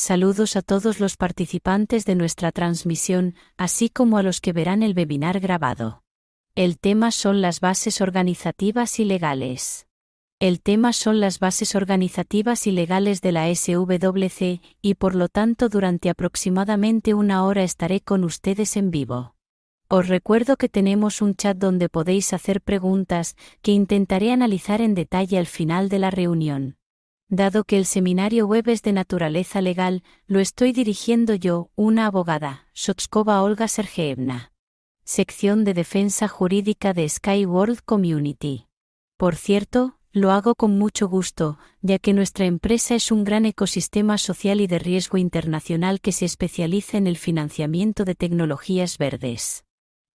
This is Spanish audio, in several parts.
Saludos a todos los participantes de nuestra transmisión, así como a los que verán el webinar grabado. El tema son las bases organizativas y legales. El tema son las bases organizativas y legales de la SWC, y por lo tanto durante aproximadamente una hora estaré con ustedes en vivo. Os recuerdo que tenemos un chat donde podéis hacer preguntas, que intentaré analizar en detalle al final de la reunión. Dado que el seminario web es de naturaleza legal, lo estoy dirigiendo yo, una abogada, Sotskova Olga Sergeevna. Sección de Defensa Jurídica de Sky World Community. Por cierto, lo hago con mucho gusto, ya que nuestra empresa es un gran ecosistema social y de riesgo internacional que se especializa en el financiamiento de tecnologías verdes.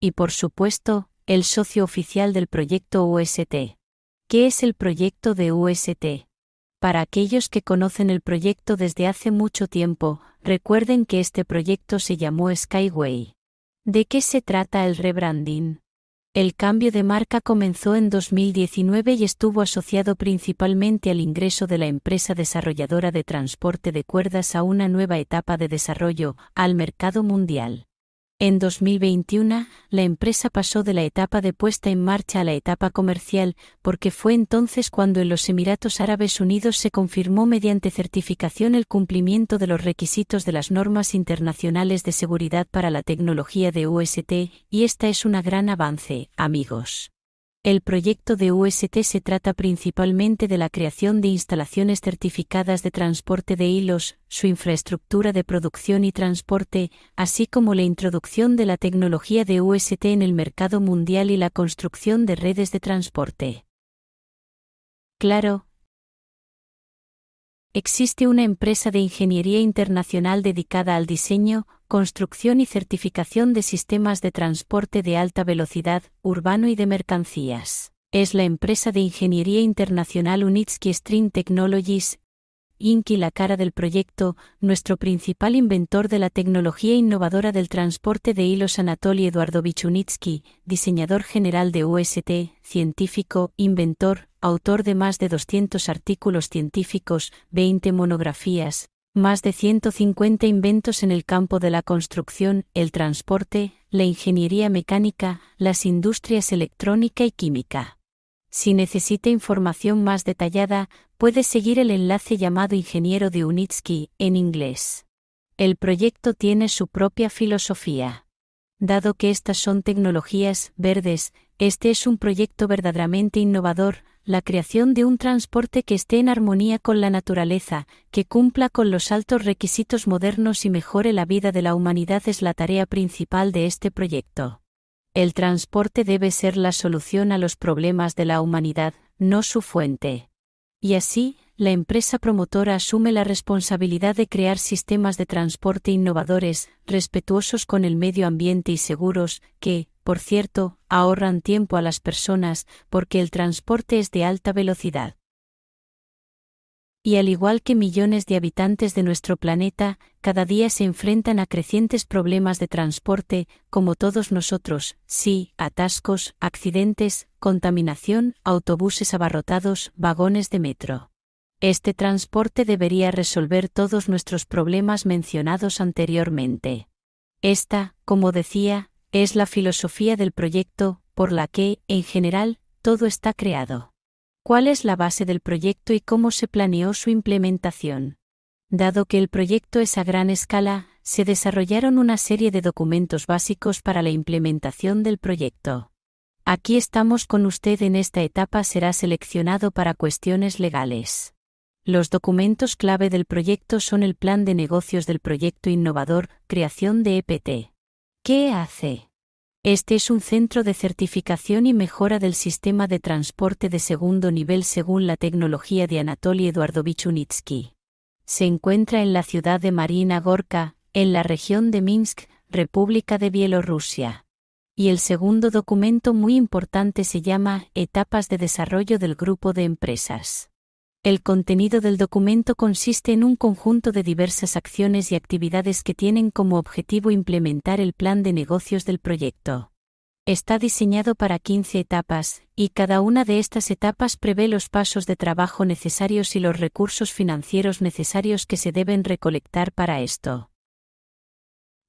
Y por supuesto, el socio oficial del proyecto UST. ¿Qué es el proyecto de UST? Para aquellos que conocen el proyecto desde hace mucho tiempo, recuerden que este proyecto se llamó Skyway. ¿De qué se trata el rebranding? El cambio de marca comenzó en 2019 y estuvo asociado principalmente al ingreso de la empresa desarrolladora de transporte de cuerdas a una nueva etapa de desarrollo, al mercado mundial. En 2021, la empresa pasó de la etapa de puesta en marcha a la etapa comercial, porque fue entonces cuando en los Emiratos Árabes Unidos se confirmó mediante certificación el cumplimiento de los requisitos de las normas internacionales de seguridad para la tecnología de UST, y esta es una gran avance, amigos. El proyecto de UST se trata principalmente de la creación de instalaciones certificadas de transporte de hilos, su infraestructura de producción y transporte, así como la introducción de la tecnología de UST en el mercado mundial y la construcción de redes de transporte. Claro, existe una empresa de ingeniería internacional dedicada al diseño, construcción y certificación de sistemas de transporte de alta velocidad, urbano y de mercancías. Es la empresa de ingeniería internacional Unitsky String Technologies, Inky la cara del proyecto, nuestro principal inventor de la tecnología innovadora del transporte de hilos Anatoly Eduardovich Vichunitsky, diseñador general de UST, científico, inventor, autor de más de 200 artículos científicos, 20 monografías, más de 150 inventos en el campo de la construcción, el transporte, la ingeniería mecánica, las industrias electrónica y química. Si necesita información más detallada, puede seguir el enlace llamado Ingeniero de Unitsky en inglés. El proyecto tiene su propia filosofía. Dado que estas son tecnologías verdes, este es un proyecto verdaderamente innovador, la creación de un transporte que esté en armonía con la naturaleza, que cumpla con los altos requisitos modernos y mejore la vida de la humanidad es la tarea principal de este proyecto. El transporte debe ser la solución a los problemas de la humanidad, no su fuente. Y así, la empresa promotora asume la responsabilidad de crear sistemas de transporte innovadores, respetuosos con el medio ambiente y seguros, que, por cierto, ahorran tiempo a las personas, porque el transporte es de alta velocidad y al igual que millones de habitantes de nuestro planeta, cada día se enfrentan a crecientes problemas de transporte, como todos nosotros, sí, atascos, accidentes, contaminación, autobuses abarrotados, vagones de metro. Este transporte debería resolver todos nuestros problemas mencionados anteriormente. Esta, como decía, es la filosofía del proyecto, por la que, en general, todo está creado. ¿Cuál es la base del proyecto y cómo se planeó su implementación? Dado que el proyecto es a gran escala, se desarrollaron una serie de documentos básicos para la implementación del proyecto. Aquí estamos con usted en esta etapa será seleccionado para cuestiones legales. Los documentos clave del proyecto son el plan de negocios del proyecto innovador, creación de EPT. ¿Qué hace? Este es un centro de certificación y mejora del sistema de transporte de segundo nivel según la tecnología de Anatoly Eduardovich Unitsky. Se encuentra en la ciudad de Marina Gorka, en la región de Minsk, República de Bielorrusia. Y el segundo documento muy importante se llama Etapas de Desarrollo del Grupo de Empresas. El contenido del documento consiste en un conjunto de diversas acciones y actividades que tienen como objetivo implementar el plan de negocios del proyecto. Está diseñado para 15 etapas, y cada una de estas etapas prevé los pasos de trabajo necesarios y los recursos financieros necesarios que se deben recolectar para esto.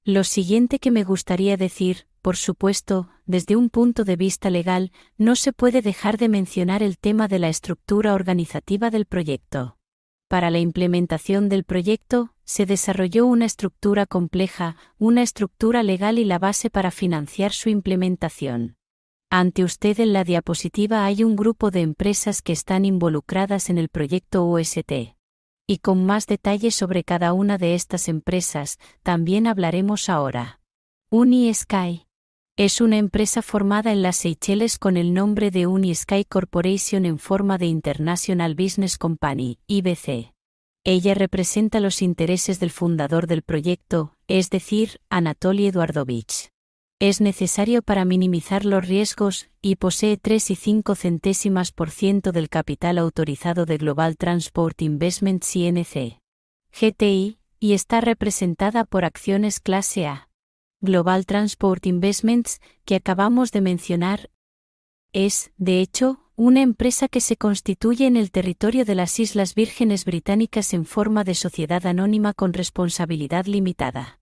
Lo siguiente que me gustaría decir, por supuesto, desde un punto de vista legal, no se puede dejar de mencionar el tema de la estructura organizativa del proyecto. Para la implementación del proyecto, se desarrolló una estructura compleja, una estructura legal y la base para financiar su implementación. Ante usted en la diapositiva hay un grupo de empresas que están involucradas en el proyecto OST. Y con más detalles sobre cada una de estas empresas, también hablaremos ahora. UniSky. Es una empresa formada en las Seychelles con el nombre de Unisky Corporation en forma de International Business Company, IBC. Ella representa los intereses del fundador del proyecto, es decir, Anatoly Eduardovich. Es necesario para minimizar los riesgos y posee 3,5% y centésimas por ciento del capital autorizado de Global Transport Investment CNC. GTI, y está representada por acciones clase A. Global Transport Investments, que acabamos de mencionar, es, de hecho, una empresa que se constituye en el territorio de las Islas Vírgenes Británicas en forma de sociedad anónima con responsabilidad limitada.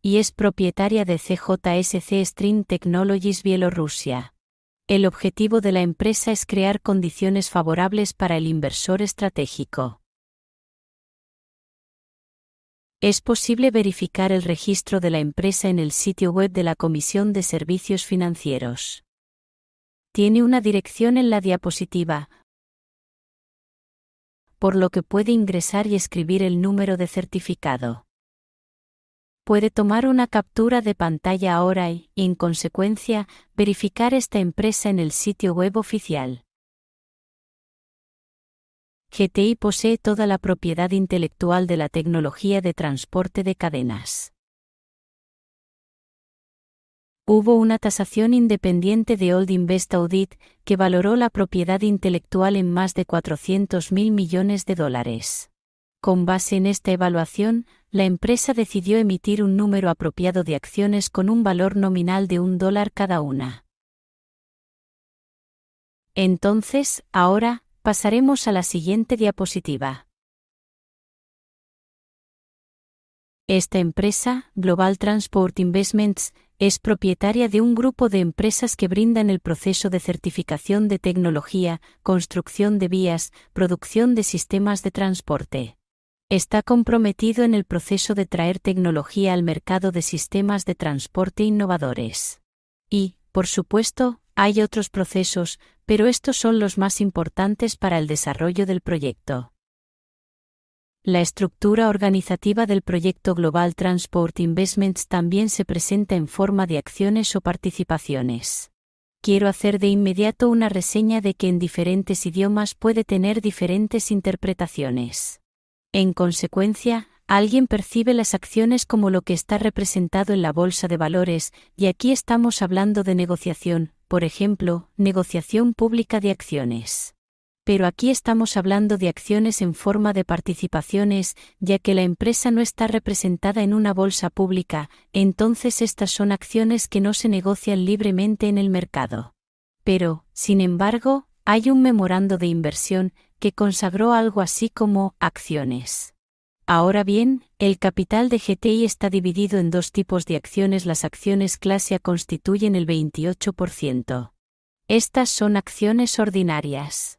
Y es propietaria de CJSC String Technologies Bielorrusia. El objetivo de la empresa es crear condiciones favorables para el inversor estratégico. Es posible verificar el registro de la empresa en el sitio web de la Comisión de Servicios Financieros. Tiene una dirección en la diapositiva, por lo que puede ingresar y escribir el número de certificado. Puede tomar una captura de pantalla ahora y, en consecuencia, verificar esta empresa en el sitio web oficial. GTI posee toda la propiedad intelectual de la tecnología de transporte de cadenas. Hubo una tasación independiente de Old Invest Audit que valoró la propiedad intelectual en más de mil millones de dólares. Con base en esta evaluación, la empresa decidió emitir un número apropiado de acciones con un valor nominal de un dólar cada una. Entonces, ahora, Pasaremos a la siguiente diapositiva. Esta empresa, Global Transport Investments, es propietaria de un grupo de empresas que brindan el proceso de certificación de tecnología, construcción de vías, producción de sistemas de transporte. Está comprometido en el proceso de traer tecnología al mercado de sistemas de transporte innovadores. Y, por supuesto, hay otros procesos, pero estos son los más importantes para el desarrollo del proyecto. La estructura organizativa del proyecto Global Transport Investments también se presenta en forma de acciones o participaciones. Quiero hacer de inmediato una reseña de que en diferentes idiomas puede tener diferentes interpretaciones. En consecuencia, alguien percibe las acciones como lo que está representado en la bolsa de valores, y aquí estamos hablando de negociación, por ejemplo, negociación pública de acciones. Pero aquí estamos hablando de acciones en forma de participaciones, ya que la empresa no está representada en una bolsa pública, entonces estas son acciones que no se negocian libremente en el mercado. Pero, sin embargo, hay un memorando de inversión que consagró algo así como acciones. Ahora bien, el capital de GTI está dividido en dos tipos de acciones. Las acciones clase A constituyen el 28%. Estas son acciones ordinarias,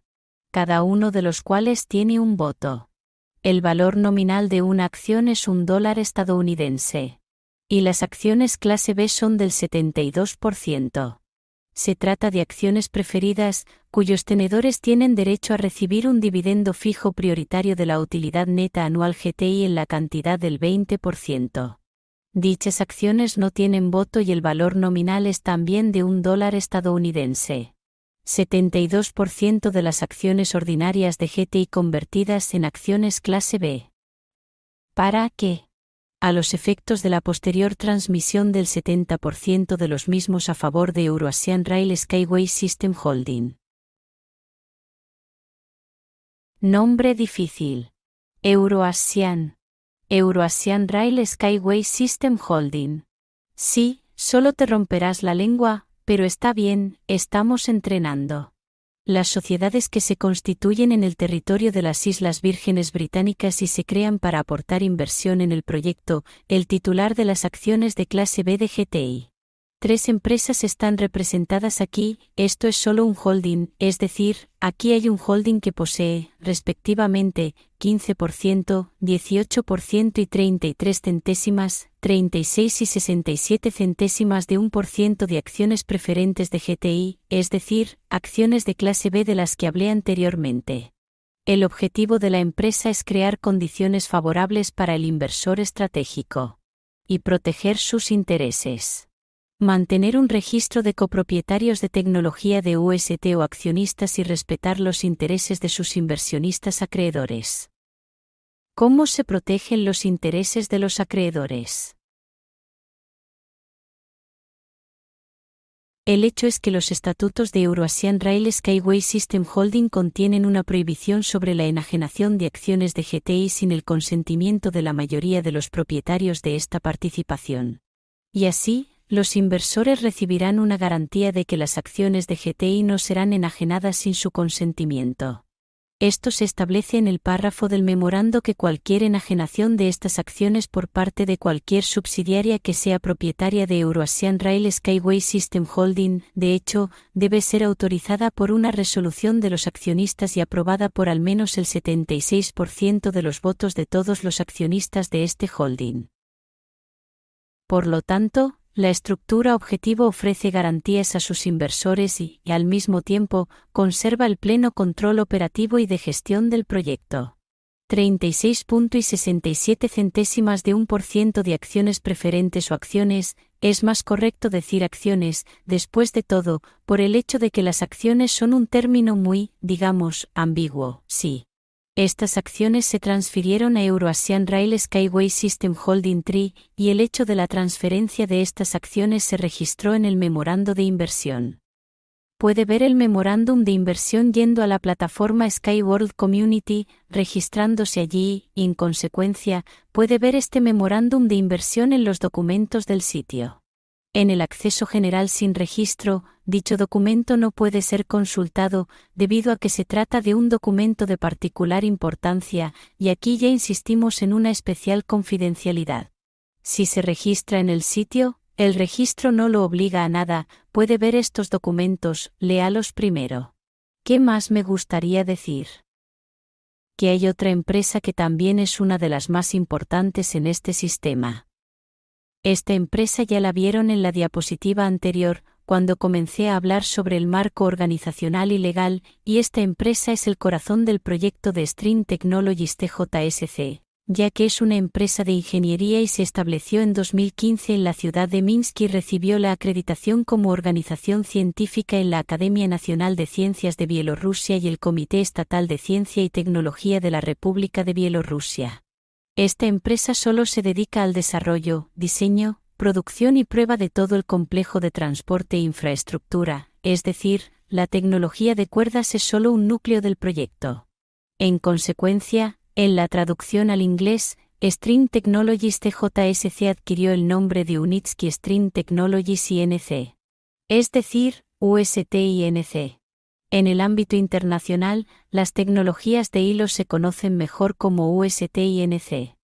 cada uno de los cuales tiene un voto. El valor nominal de una acción es un dólar estadounidense. Y las acciones clase B son del 72% se trata de acciones preferidas, cuyos tenedores tienen derecho a recibir un dividendo fijo prioritario de la utilidad neta anual GTI en la cantidad del 20%. Dichas acciones no tienen voto y el valor nominal es también de un dólar estadounidense. 72% de las acciones ordinarias de GTI convertidas en acciones clase B. ¿Para qué? a los efectos de la posterior transmisión del 70% de los mismos a favor de Euroasian Rail Skyway System Holding. Nombre difícil. Euroasian. Euroasian Rail Skyway System Holding. Sí, solo te romperás la lengua, pero está bien, estamos entrenando las sociedades que se constituyen en el territorio de las Islas Vírgenes Británicas y se crean para aportar inversión en el proyecto, el titular de las acciones de clase B de GTI. Tres empresas están representadas aquí, esto es solo un holding, es decir, aquí hay un holding que posee, respectivamente, 15%, 18% y 33 centésimas, 36 y 67 centésimas de 1% de acciones preferentes de GTI, es decir, acciones de clase B de las que hablé anteriormente. El objetivo de la empresa es crear condiciones favorables para el inversor estratégico y proteger sus intereses. Mantener un registro de copropietarios de tecnología de UST o accionistas y respetar los intereses de sus inversionistas acreedores. ¿Cómo se protegen los intereses de los acreedores? El hecho es que los estatutos de Euroasian Rail Skyway System Holding contienen una prohibición sobre la enajenación de acciones de GTI sin el consentimiento de la mayoría de los propietarios de esta participación. Y así, los inversores recibirán una garantía de que las acciones de GTI no serán enajenadas sin su consentimiento. Esto se establece en el párrafo del memorando que cualquier enajenación de estas acciones por parte de cualquier subsidiaria que sea propietaria de Euroasian Rail Skyway System Holding, de hecho, debe ser autorizada por una resolución de los accionistas y aprobada por al menos el 76% de los votos de todos los accionistas de este holding. Por lo tanto, la estructura objetivo ofrece garantías a sus inversores y, al mismo tiempo, conserva el pleno control operativo y de gestión del proyecto. 36.67 centésimas de un por ciento de acciones preferentes o acciones, es más correcto decir acciones, después de todo, por el hecho de que las acciones son un término muy, digamos, ambiguo, sí. Estas acciones se transfirieron a Euroasian Rail Skyway System Holding Tree, y el hecho de la transferencia de estas acciones se registró en el memorando de inversión. Puede ver el memorándum de inversión yendo a la plataforma Skyworld Community, registrándose allí, y en consecuencia, puede ver este memorándum de inversión en los documentos del sitio. En el acceso general sin registro, dicho documento no puede ser consultado, debido a que se trata de un documento de particular importancia, y aquí ya insistimos en una especial confidencialidad. Si se registra en el sitio, el registro no lo obliga a nada, puede ver estos documentos, léalos primero. ¿Qué más me gustaría decir? Que hay otra empresa que también es una de las más importantes en este sistema. Esta empresa ya la vieron en la diapositiva anterior, cuando comencé a hablar sobre el marco organizacional y legal, y esta empresa es el corazón del proyecto de String Technologies TJSC, ya que es una empresa de ingeniería y se estableció en 2015 en la ciudad de Minsk y recibió la acreditación como organización científica en la Academia Nacional de Ciencias de Bielorrusia y el Comité Estatal de Ciencia y Tecnología de la República de Bielorrusia. Esta empresa solo se dedica al desarrollo, diseño, producción y prueba de todo el complejo de transporte e infraestructura, es decir, la tecnología de cuerdas es solo un núcleo del proyecto. En consecuencia, en la traducción al inglés, String Technologies TJSC adquirió el nombre de Unitsky String Technologies INC. Es decir, UST INC. En el ámbito internacional, las tecnologías de hilo se conocen mejor como UST y NC.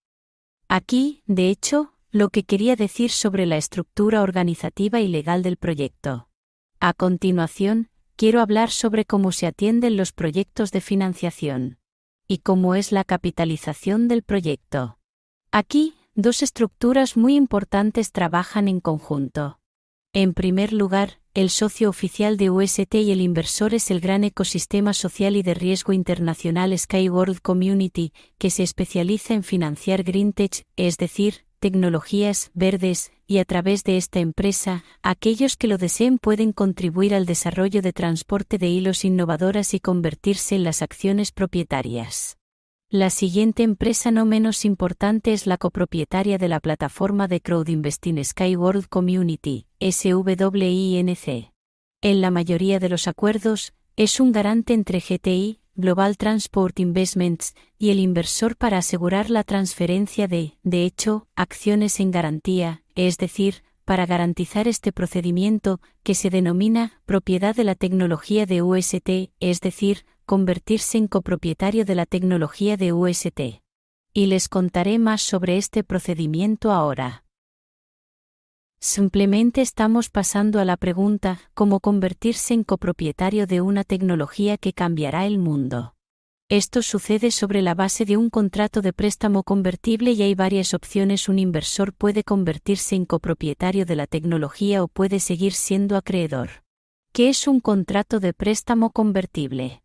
Aquí, de hecho, lo que quería decir sobre la estructura organizativa y legal del proyecto. A continuación, quiero hablar sobre cómo se atienden los proyectos de financiación y cómo es la capitalización del proyecto. Aquí, dos estructuras muy importantes trabajan en conjunto. En primer lugar, el socio oficial de UST y el inversor es el gran ecosistema social y de riesgo internacional Skyworld Community, que se especializa en financiar green tech, es decir, tecnologías verdes, y a través de esta empresa, aquellos que lo deseen pueden contribuir al desarrollo de transporte de hilos innovadoras y convertirse en las acciones propietarias. La siguiente empresa no menos importante es la copropietaria de la plataforma de Crowd Sky World Community, SWINC. En la mayoría de los acuerdos, es un garante entre GTI, Global Transport Investments, y el inversor para asegurar la transferencia de, de hecho, acciones en garantía, es decir, para garantizar este procedimiento, que se denomina propiedad de la tecnología de UST, es decir, convertirse en copropietario de la tecnología de UST. Y les contaré más sobre este procedimiento ahora. Simplemente estamos pasando a la pregunta, ¿cómo convertirse en copropietario de una tecnología que cambiará el mundo? Esto sucede sobre la base de un contrato de préstamo convertible y hay varias opciones. Un inversor puede convertirse en copropietario de la tecnología o puede seguir siendo acreedor. ¿Qué es un contrato de préstamo convertible?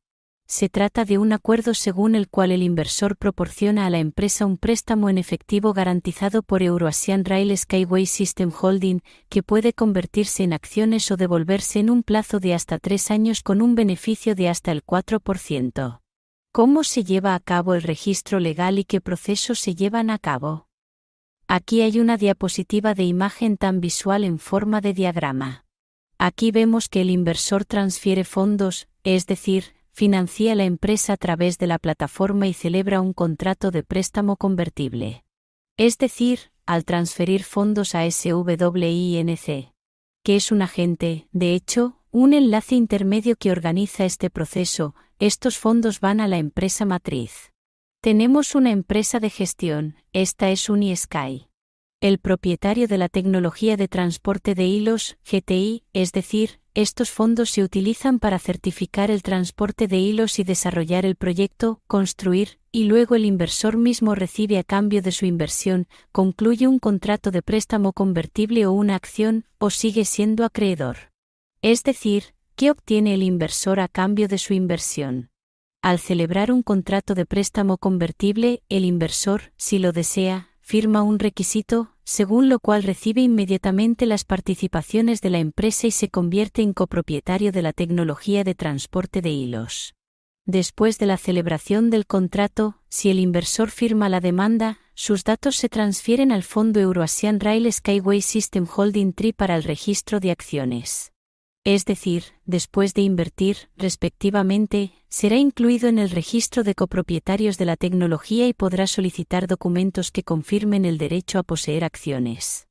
se trata de un acuerdo según el cual el inversor proporciona a la empresa un préstamo en efectivo garantizado por Euroasian Rail Skyway System Holding, que puede convertirse en acciones o devolverse en un plazo de hasta tres años con un beneficio de hasta el 4%. ¿Cómo se lleva a cabo el registro legal y qué procesos se llevan a cabo? Aquí hay una diapositiva de imagen tan visual en forma de diagrama. Aquí vemos que el inversor transfiere fondos, es decir, financia la empresa a través de la plataforma y celebra un contrato de préstamo convertible. Es decir, al transferir fondos a SWINC, que es un agente, de hecho, un enlace intermedio que organiza este proceso, estos fondos van a la empresa matriz. Tenemos una empresa de gestión, esta es Unisky. El propietario de la tecnología de transporte de hilos, GTI, es decir, estos fondos se utilizan para certificar el transporte de hilos y desarrollar el proyecto, construir, y luego el inversor mismo recibe a cambio de su inversión, concluye un contrato de préstamo convertible o una acción, o sigue siendo acreedor. Es decir, ¿qué obtiene el inversor a cambio de su inversión? Al celebrar un contrato de préstamo convertible, el inversor, si lo desea, firma un requisito, según lo cual recibe inmediatamente las participaciones de la empresa y se convierte en copropietario de la tecnología de transporte de hilos. Después de la celebración del contrato, si el inversor firma la demanda, sus datos se transfieren al fondo Euroasian Rail Skyway System Holding Tree para el registro de acciones. Es decir, después de invertir, respectivamente, será incluido en el registro de copropietarios de la tecnología y podrá solicitar documentos que confirmen el derecho a poseer acciones.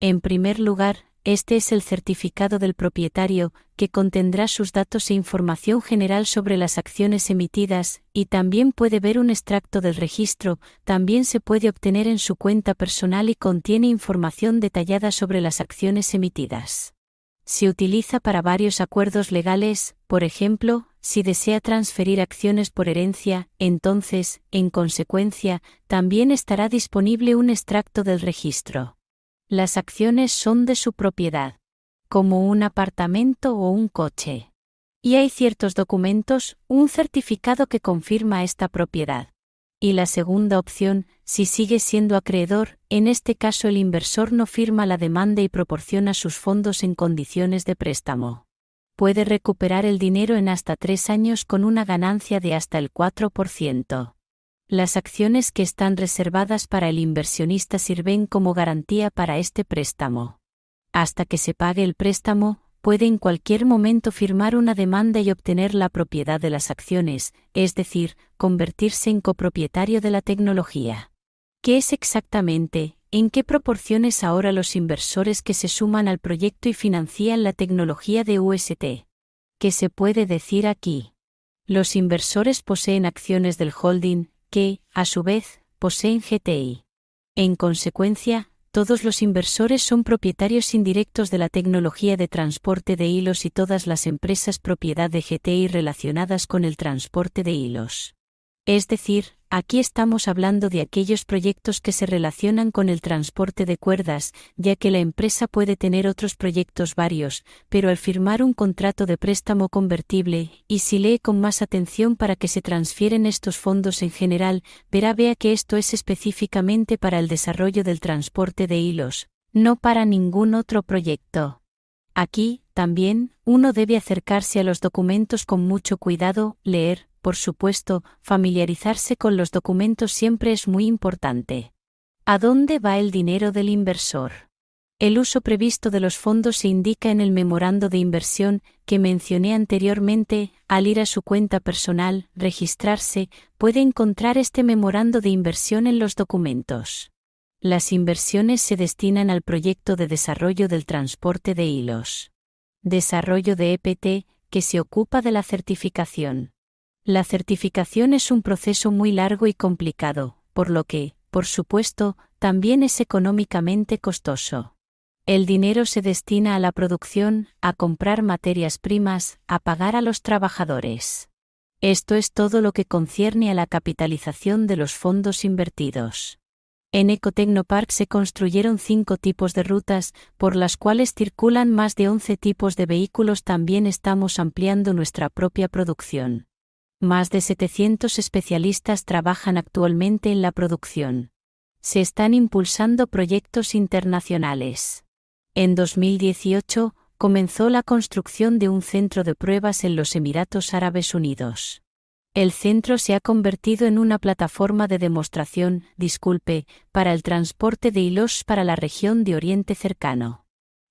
En primer lugar, este es el certificado del propietario, que contendrá sus datos e información general sobre las acciones emitidas, y también puede ver un extracto del registro, también se puede obtener en su cuenta personal y contiene información detallada sobre las acciones emitidas. Se utiliza para varios acuerdos legales, por ejemplo, si desea transferir acciones por herencia, entonces, en consecuencia, también estará disponible un extracto del registro. Las acciones son de su propiedad, como un apartamento o un coche. Y hay ciertos documentos, un certificado que confirma esta propiedad. Y la segunda opción, si sigue siendo acreedor, en este caso el inversor no firma la demanda y proporciona sus fondos en condiciones de préstamo puede recuperar el dinero en hasta tres años con una ganancia de hasta el 4%. Las acciones que están reservadas para el inversionista sirven como garantía para este préstamo. Hasta que se pague el préstamo, puede en cualquier momento firmar una demanda y obtener la propiedad de las acciones, es decir, convertirse en copropietario de la tecnología. ¿Qué es exactamente ¿En qué proporciones ahora los inversores que se suman al proyecto y financian la tecnología de UST? ¿Qué se puede decir aquí? Los inversores poseen acciones del holding, que, a su vez, poseen GTI. En consecuencia, todos los inversores son propietarios indirectos de la tecnología de transporte de hilos y todas las empresas propiedad de GTI relacionadas con el transporte de hilos. Es decir, Aquí estamos hablando de aquellos proyectos que se relacionan con el transporte de cuerdas, ya que la empresa puede tener otros proyectos varios, pero al firmar un contrato de préstamo convertible, y si lee con más atención para que se transfieren estos fondos en general, verá vea que esto es específicamente para el desarrollo del transporte de hilos, no para ningún otro proyecto. Aquí, también, uno debe acercarse a los documentos con mucho cuidado, leer, por supuesto, familiarizarse con los documentos siempre es muy importante. ¿A dónde va el dinero del inversor? El uso previsto de los fondos se indica en el memorando de inversión que mencioné anteriormente, al ir a su cuenta personal, registrarse, puede encontrar este memorando de inversión en los documentos. Las inversiones se destinan al proyecto de desarrollo del transporte de hilos. Desarrollo de EPT, que se ocupa de la certificación. La certificación es un proceso muy largo y complicado, por lo que, por supuesto, también es económicamente costoso. El dinero se destina a la producción, a comprar materias primas, a pagar a los trabajadores. Esto es todo lo que concierne a la capitalización de los fondos invertidos. En Ecotecnopark se construyeron cinco tipos de rutas, por las cuales circulan más de 11 tipos de vehículos. También estamos ampliando nuestra propia producción. Más de 700 especialistas trabajan actualmente en la producción. Se están impulsando proyectos internacionales. En 2018, comenzó la construcción de un centro de pruebas en los Emiratos Árabes Unidos. El centro se ha convertido en una plataforma de demostración, disculpe, para el transporte de hilos para la región de Oriente Cercano.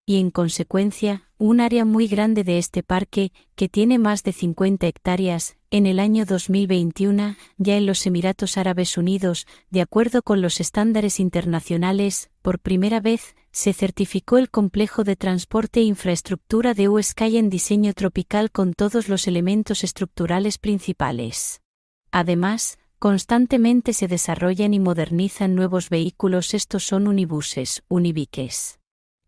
Y en consecuencia, un área muy grande de este parque, que tiene más de 50 hectáreas, en el año 2021, ya en los Emiratos Árabes Unidos, de acuerdo con los estándares internacionales, por primera vez, se certificó el complejo de transporte e infraestructura de USKY en diseño tropical con todos los elementos estructurales principales. Además, constantemente se desarrollan y modernizan nuevos vehículos, estos son unibuses, unibiques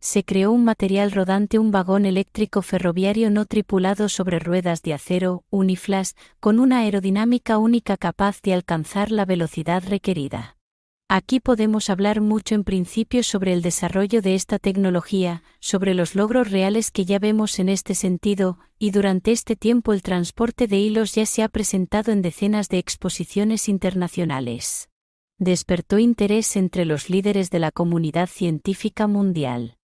se creó un material rodante, un vagón eléctrico ferroviario no tripulado sobre ruedas de acero, uniflas, con una aerodinámica única capaz de alcanzar la velocidad requerida. Aquí podemos hablar mucho en principio sobre el desarrollo de esta tecnología, sobre los logros reales que ya vemos en este sentido, y durante este tiempo el transporte de hilos ya se ha presentado en decenas de exposiciones internacionales. Despertó interés entre los líderes de la comunidad científica mundial.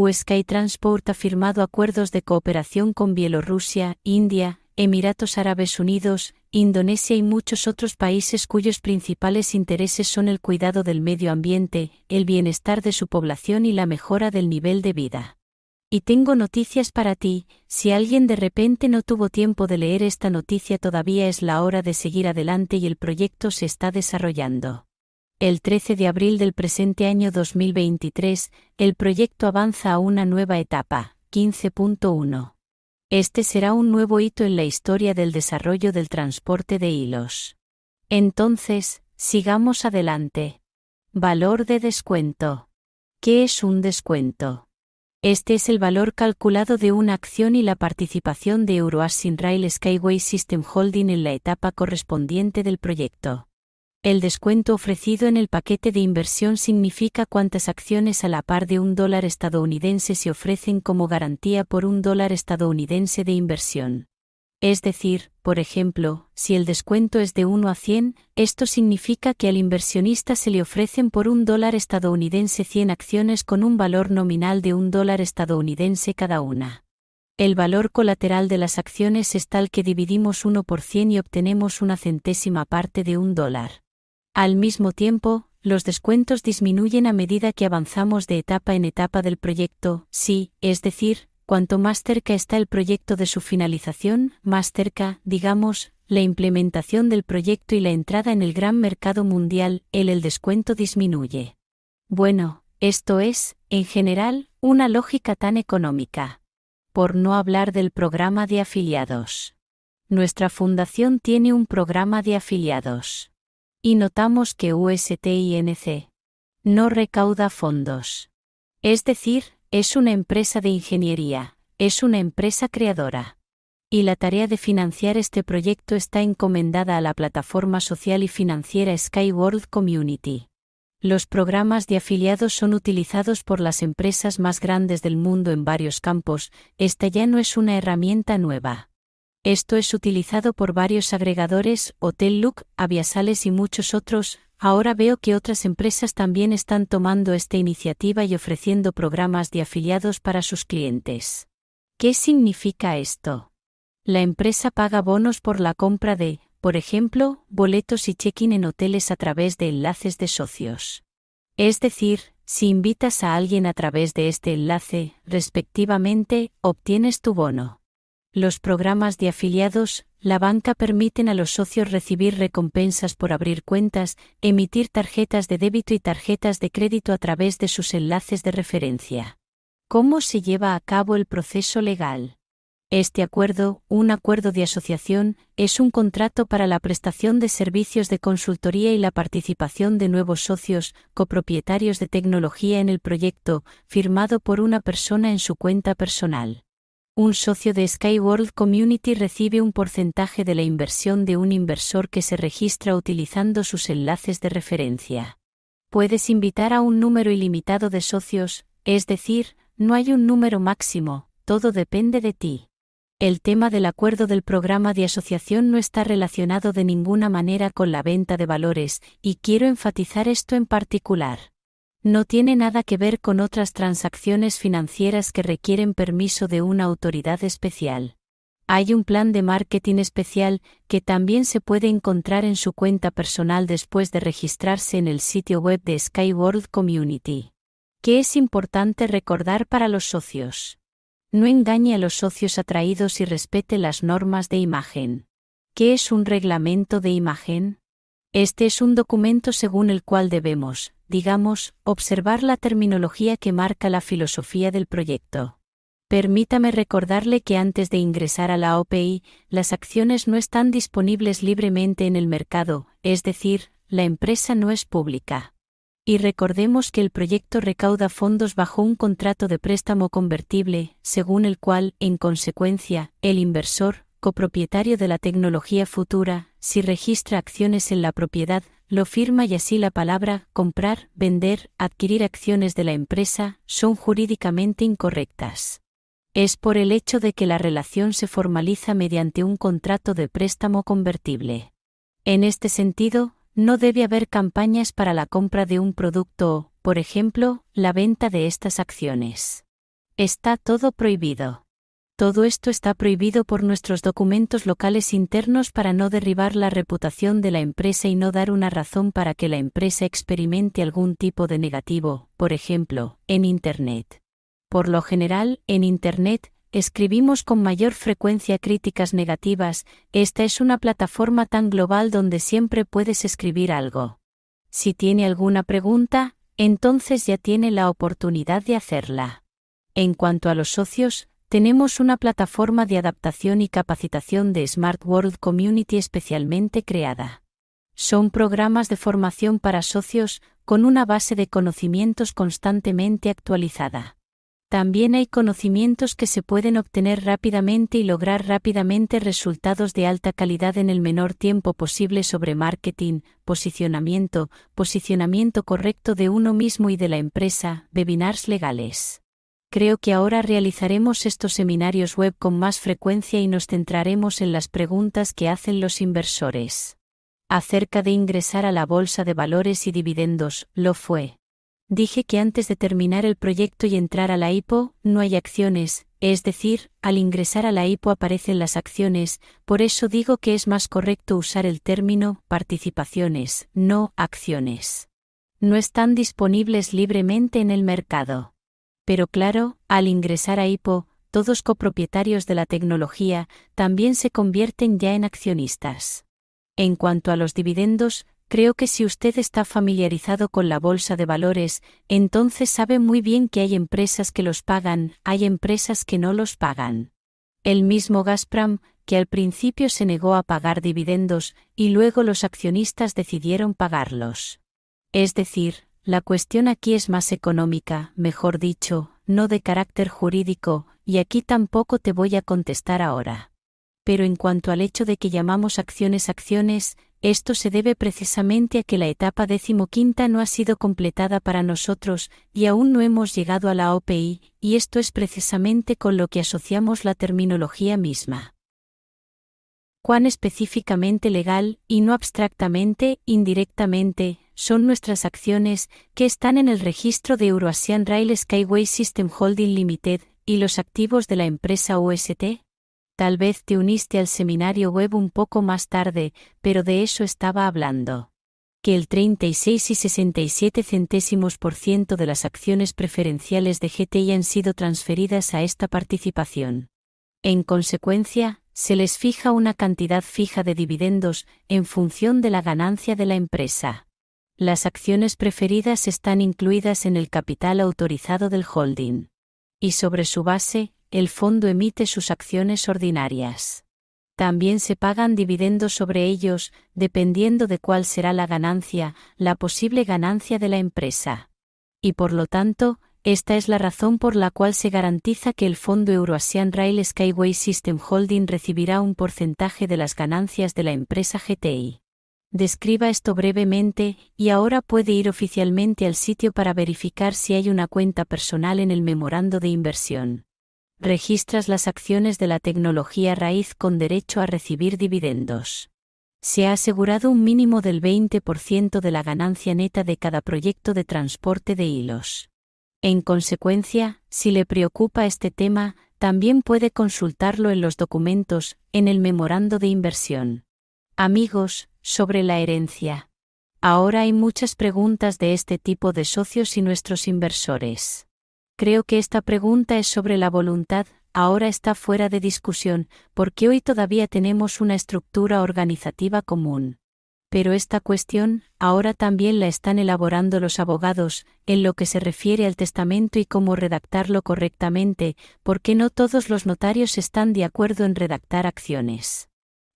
USK Transport ha firmado acuerdos de cooperación con Bielorrusia, India, Emiratos Árabes Unidos, Indonesia y muchos otros países cuyos principales intereses son el cuidado del medio ambiente, el bienestar de su población y la mejora del nivel de vida. Y tengo noticias para ti, si alguien de repente no tuvo tiempo de leer esta noticia todavía es la hora de seguir adelante y el proyecto se está desarrollando el 13 de abril del presente año 2023, el proyecto avanza a una nueva etapa, 15.1. Este será un nuevo hito en la historia del desarrollo del transporte de hilos. Entonces, sigamos adelante. Valor de descuento. ¿Qué es un descuento? Este es el valor calculado de una acción y la participación de Euroasin Rail Skyway System Holding en la etapa correspondiente del proyecto. El descuento ofrecido en el paquete de inversión significa cuántas acciones a la par de un dólar estadounidense se ofrecen como garantía por un dólar estadounidense de inversión. Es decir, por ejemplo, si el descuento es de 1 a 100, esto significa que al inversionista se le ofrecen por un dólar estadounidense 100 acciones con un valor nominal de un dólar estadounidense cada una. El valor colateral de las acciones es tal que dividimos 1 por 100 y obtenemos una centésima parte de un dólar. Al mismo tiempo, los descuentos disminuyen a medida que avanzamos de etapa en etapa del proyecto, sí, es decir, cuanto más cerca está el proyecto de su finalización, más cerca, digamos, la implementación del proyecto y la entrada en el gran mercado mundial, el, el descuento disminuye. Bueno, esto es, en general, una lógica tan económica. Por no hablar del programa de afiliados. Nuestra fundación tiene un programa de afiliados y notamos que USTINC no recauda fondos. Es decir, es una empresa de ingeniería, es una empresa creadora. Y la tarea de financiar este proyecto está encomendada a la plataforma social y financiera Skyworld Community. Los programas de afiliados son utilizados por las empresas más grandes del mundo en varios campos, esta ya no es una herramienta nueva. Esto es utilizado por varios agregadores, Hotel Look, Aviasales y muchos otros. Ahora veo que otras empresas también están tomando esta iniciativa y ofreciendo programas de afiliados para sus clientes. ¿Qué significa esto? La empresa paga bonos por la compra de, por ejemplo, boletos y check-in en hoteles a través de enlaces de socios. Es decir, si invitas a alguien a través de este enlace, respectivamente, obtienes tu bono. Los programas de afiliados, la banca permiten a los socios recibir recompensas por abrir cuentas, emitir tarjetas de débito y tarjetas de crédito a través de sus enlaces de referencia. ¿Cómo se lleva a cabo el proceso legal? Este acuerdo, un acuerdo de asociación, es un contrato para la prestación de servicios de consultoría y la participación de nuevos socios, copropietarios de tecnología en el proyecto, firmado por una persona en su cuenta personal un socio de Skyworld Community recibe un porcentaje de la inversión de un inversor que se registra utilizando sus enlaces de referencia. Puedes invitar a un número ilimitado de socios, es decir, no hay un número máximo, todo depende de ti. El tema del acuerdo del programa de asociación no está relacionado de ninguna manera con la venta de valores, y quiero enfatizar esto en particular no tiene nada que ver con otras transacciones financieras que requieren permiso de una autoridad especial. Hay un plan de marketing especial que también se puede encontrar en su cuenta personal después de registrarse en el sitio web de Skyworld Community. ¿Qué es importante recordar para los socios. No engañe a los socios atraídos y respete las normas de imagen. ¿Qué es un reglamento de imagen? Este es un documento según el cual debemos, digamos, observar la terminología que marca la filosofía del proyecto. Permítame recordarle que antes de ingresar a la OPI, las acciones no están disponibles libremente en el mercado, es decir, la empresa no es pública. Y recordemos que el proyecto recauda fondos bajo un contrato de préstamo convertible, según el cual, en consecuencia, el inversor, copropietario de la tecnología futura, si registra acciones en la propiedad, lo firma y así la palabra comprar, vender, adquirir acciones de la empresa son jurídicamente incorrectas. Es por el hecho de que la relación se formaliza mediante un contrato de préstamo convertible. En este sentido, no debe haber campañas para la compra de un producto o, por ejemplo, la venta de estas acciones. Está todo prohibido. Todo esto está prohibido por nuestros documentos locales internos para no derribar la reputación de la empresa y no dar una razón para que la empresa experimente algún tipo de negativo, por ejemplo, en Internet. Por lo general, en Internet, escribimos con mayor frecuencia críticas negativas, esta es una plataforma tan global donde siempre puedes escribir algo. Si tiene alguna pregunta, entonces ya tiene la oportunidad de hacerla. En cuanto a los socios, tenemos una plataforma de adaptación y capacitación de Smart World Community especialmente creada. Son programas de formación para socios, con una base de conocimientos constantemente actualizada. También hay conocimientos que se pueden obtener rápidamente y lograr rápidamente resultados de alta calidad en el menor tiempo posible sobre marketing, posicionamiento, posicionamiento correcto de uno mismo y de la empresa, webinars legales. Creo que ahora realizaremos estos seminarios web con más frecuencia y nos centraremos en las preguntas que hacen los inversores. Acerca de ingresar a la bolsa de valores y dividendos, lo fue. Dije que antes de terminar el proyecto y entrar a la IPO, no hay acciones, es decir, al ingresar a la IPO aparecen las acciones, por eso digo que es más correcto usar el término participaciones, no acciones. No están disponibles libremente en el mercado. Pero claro, al ingresar a IPO, todos copropietarios de la tecnología también se convierten ya en accionistas. En cuanto a los dividendos, creo que si usted está familiarizado con la bolsa de valores, entonces sabe muy bien que hay empresas que los pagan, hay empresas que no los pagan. El mismo Gazprom, que al principio se negó a pagar dividendos, y luego los accionistas decidieron pagarlos. Es decir, la cuestión aquí es más económica, mejor dicho, no de carácter jurídico, y aquí tampoco te voy a contestar ahora. Pero en cuanto al hecho de que llamamos acciones acciones, esto se debe precisamente a que la etapa decimoquinta no ha sido completada para nosotros, y aún no hemos llegado a la OPI, y esto es precisamente con lo que asociamos la terminología misma. Cuán específicamente legal, y no abstractamente, indirectamente, son nuestras acciones, que están en el registro de Euroasian Rail Skyway System Holding Limited, y los activos de la empresa UST? Tal vez te uniste al seminario web un poco más tarde, pero de eso estaba hablando. Que el 36 y 67 centésimos por ciento de las acciones preferenciales de GTI han sido transferidas a esta participación. En consecuencia, se les fija una cantidad fija de dividendos en función de la ganancia de la empresa. Las acciones preferidas están incluidas en el capital autorizado del holding. Y sobre su base, el fondo emite sus acciones ordinarias. También se pagan dividendos sobre ellos, dependiendo de cuál será la ganancia, la posible ganancia de la empresa. Y por lo tanto, esta es la razón por la cual se garantiza que el fondo Euroasian Rail Skyway System Holding recibirá un porcentaje de las ganancias de la empresa GTI. Describa esto brevemente, y ahora puede ir oficialmente al sitio para verificar si hay una cuenta personal en el memorando de inversión. Registras las acciones de la tecnología raíz con derecho a recibir dividendos. Se ha asegurado un mínimo del 20% de la ganancia neta de cada proyecto de transporte de hilos. En consecuencia, si le preocupa este tema, también puede consultarlo en los documentos, en el memorando de inversión. Amigos, sobre la herencia. Ahora hay muchas preguntas de este tipo de socios y nuestros inversores. Creo que esta pregunta es sobre la voluntad, ahora está fuera de discusión, porque hoy todavía tenemos una estructura organizativa común. Pero esta cuestión, ahora también la están elaborando los abogados, en lo que se refiere al testamento y cómo redactarlo correctamente, porque no todos los notarios están de acuerdo en redactar acciones.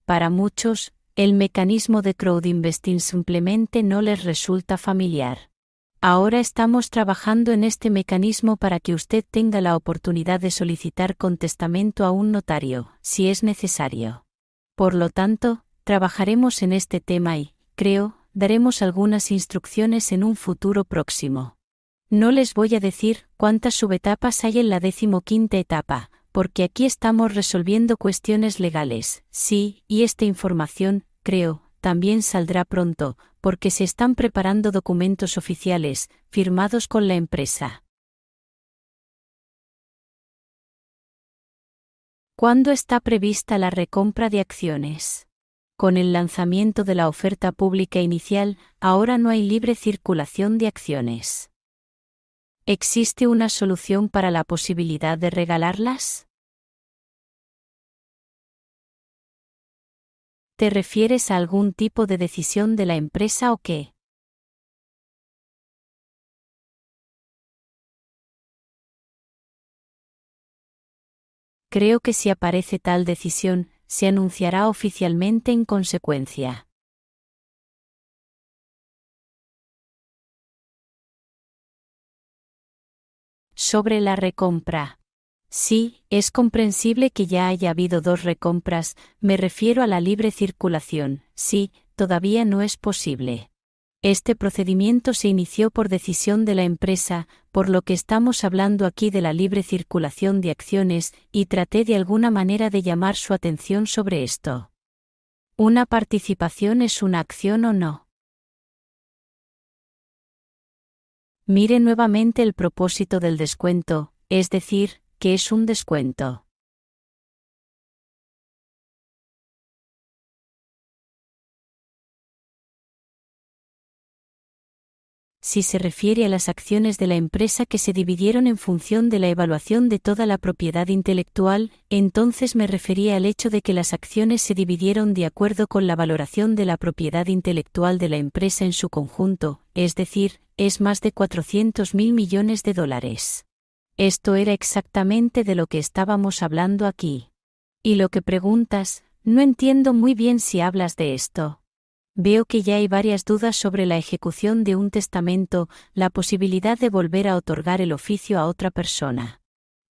Para muchos, el mecanismo de Investing simplemente no les resulta familiar. Ahora estamos trabajando en este mecanismo para que usted tenga la oportunidad de solicitar contestamento a un notario, si es necesario. Por lo tanto, trabajaremos en este tema y, creo, daremos algunas instrucciones en un futuro próximo. No les voy a decir cuántas subetapas hay en la decimoquinta etapa, porque aquí estamos resolviendo cuestiones legales, sí, y esta información, creo, también saldrá pronto, porque se están preparando documentos oficiales, firmados con la empresa. ¿Cuándo está prevista la recompra de acciones? Con el lanzamiento de la oferta pública inicial, ahora no hay libre circulación de acciones. ¿Existe una solución para la posibilidad de regalarlas? ¿Te refieres a algún tipo de decisión de la empresa o qué? Creo que si aparece tal decisión, se anunciará oficialmente en consecuencia. sobre la recompra. Sí, es comprensible que ya haya habido dos recompras, me refiero a la libre circulación, sí, todavía no es posible. Este procedimiento se inició por decisión de la empresa, por lo que estamos hablando aquí de la libre circulación de acciones, y traté de alguna manera de llamar su atención sobre esto. ¿Una participación es una acción o no? Mire nuevamente el propósito del descuento, es decir, que es un descuento. si se refiere a las acciones de la empresa que se dividieron en función de la evaluación de toda la propiedad intelectual, entonces me refería al hecho de que las acciones se dividieron de acuerdo con la valoración de la propiedad intelectual de la empresa en su conjunto, es decir, es más de 400 mil millones de dólares. Esto era exactamente de lo que estábamos hablando aquí. Y lo que preguntas, no entiendo muy bien si hablas de esto. Veo que ya hay varias dudas sobre la ejecución de un testamento, la posibilidad de volver a otorgar el oficio a otra persona.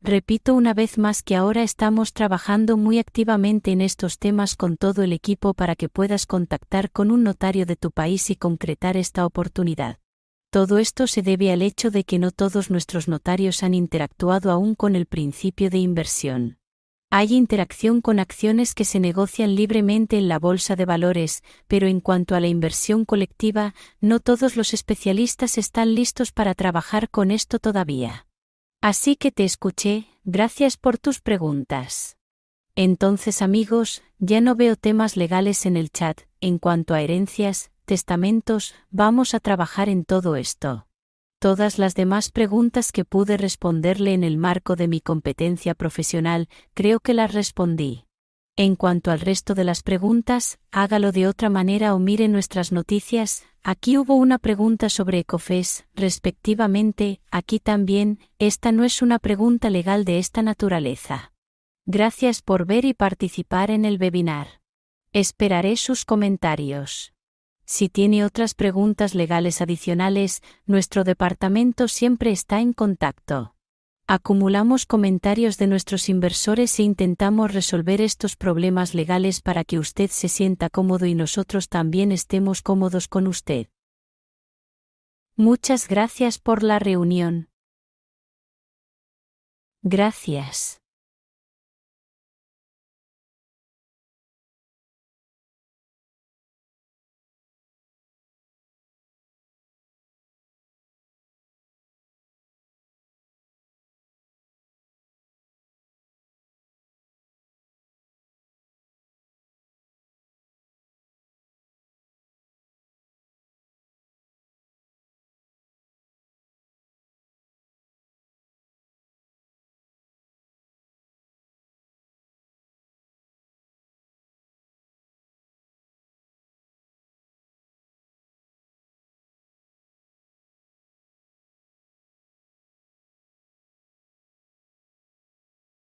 Repito una vez más que ahora estamos trabajando muy activamente en estos temas con todo el equipo para que puedas contactar con un notario de tu país y concretar esta oportunidad. Todo esto se debe al hecho de que no todos nuestros notarios han interactuado aún con el principio de inversión. Hay interacción con acciones que se negocian libremente en la bolsa de valores, pero en cuanto a la inversión colectiva, no todos los especialistas están listos para trabajar con esto todavía. Así que te escuché, gracias por tus preguntas. Entonces amigos, ya no veo temas legales en el chat, en cuanto a herencias, testamentos, vamos a trabajar en todo esto. Todas las demás preguntas que pude responderle en el marco de mi competencia profesional, creo que las respondí. En cuanto al resto de las preguntas, hágalo de otra manera o mire nuestras noticias. Aquí hubo una pregunta sobre Ecofes, respectivamente, aquí también, esta no es una pregunta legal de esta naturaleza. Gracias por ver y participar en el webinar. Esperaré sus comentarios. Si tiene otras preguntas legales adicionales, nuestro departamento siempre está en contacto. Acumulamos comentarios de nuestros inversores e intentamos resolver estos problemas legales para que usted se sienta cómodo y nosotros también estemos cómodos con usted. Muchas gracias por la reunión. Gracias.